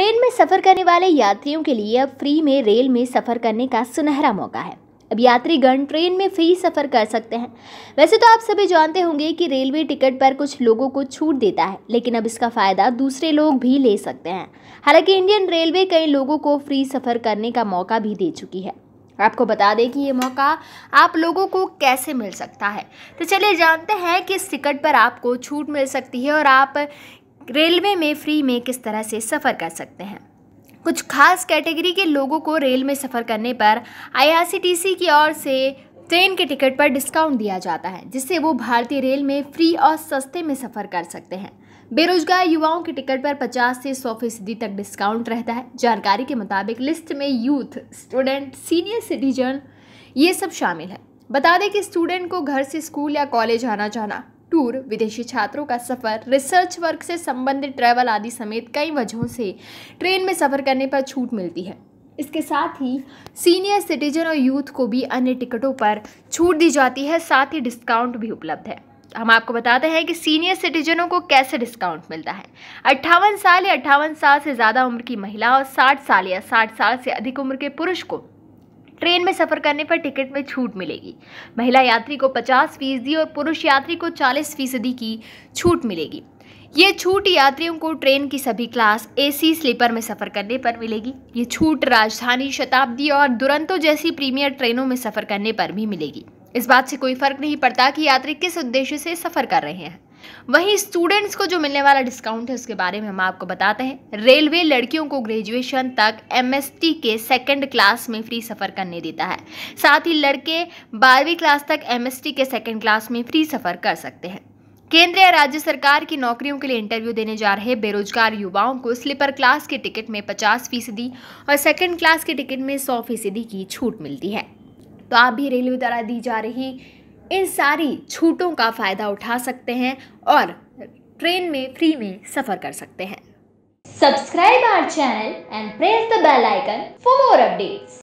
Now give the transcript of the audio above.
train में सफ़र करने वाले यात्रियों के लिए अब फ्री में रेल में सफ़र करने का सुनहरा मौका है अब यात्रीगण ट्रेन में फ्री सफ़र कर सकते हैं वैसे तो आप सभी जानते होंगे कि रेलवे टिकट पर कुछ लोगों को छूट देता है लेकिन अब इसका फ़ायदा दूसरे लोग भी ले सकते हैं हालांकि इंडियन रेलवे कई लोगों को फ्री सफ़र करने का मौका भी दे चुकी है आपको बता दें कि ये मौका आप लोगों को कैसे मिल सकता है तो चलिए जानते हैं कि इस टिकट पर आपको छूट मिल सकती है और आप रेलवे में फ्री में किस तरह से सफ़र कर सकते हैं कुछ खास कैटेगरी के लोगों को रेल में सफ़र करने पर आईआरसीटीसी की ओर से ट्रेन के टिकट पर डिस्काउंट दिया जाता है जिससे वो भारतीय रेल में फ्री और सस्ते में सफ़र कर सकते हैं बेरोजगार युवाओं के टिकट पर 50 से 100 फीसदी तक डिस्काउंट रहता है जानकारी के मुताबिक लिस्ट में यूथ स्टूडेंट सीनियर सिटीजन ये सब शामिल है बता दें कि स्टूडेंट को घर से स्कूल या कॉलेज आना जाना टूर विदेशी छात्रों का सफ़र रिसर्च वर्क से संबंधित ट्रैवल आदि समेत कई वजहों से ट्रेन में सफ़र करने पर छूट मिलती है इसके साथ ही सीनियर सिटीजन और यूथ को भी अन्य टिकटों पर छूट दी जाती है साथ ही डिस्काउंट भी उपलब्ध है हम आपको बताते हैं कि सीनियर सिटीजनों को कैसे डिस्काउंट मिलता है अट्ठावन साल या अट्ठावन साल से ज़्यादा उम्र की महिला और साठ साल या साठ साल से अधिक उम्र के पुरुष को ट्रेन में सफ़र करने पर टिकट में छूट मिलेगी महिला यात्री को पचास फीसदी और पुरुष यात्री को चालीस फीसदी की छूट मिलेगी ये छूट यात्रियों को ट्रेन की सभी क्लास एसी स्लीपर में सफ़र करने पर मिलेगी ये छूट राजधानी शताब्दी और दुरंतो जैसी प्रीमियर ट्रेनों में सफ़र करने पर भी मिलेगी इस बात से कोई फर्क नहीं पड़ता कि यात्री किस उद्देश्य से सफ़र कर रहे हैं वहीं स्टूडेंट्स को जो मिलने वाला डिस्काउंट है उसके बारे में हम आपको बताते हैं रेलवे लड़कियों को ग्रेजुएशन तक एमएसटी के सेकंड क्लास में फ्री सफ़र करने देता है साथ ही लड़के बारहवीं क्लास तक एमएसटी के सेकंड क्लास में फ्री सफ़र कर सकते हैं केंद्र या राज्य सरकार की नौकरियों के लिए इंटरव्यू देने जा रहे बेरोजगार युवाओं को स्लीपर क्लास के टिकट में 50 फीसदी और सेकंड क्लास के टिकट में 100 फीसदी की छूट मिलती है तो आप भी रेलवे द्वारा दी जा रही इन सारी छूटों का फ़ायदा उठा सकते हैं और ट्रेन में फ्री में सफ़र कर सकते हैं subscribe our channel and press the bell icon for more updates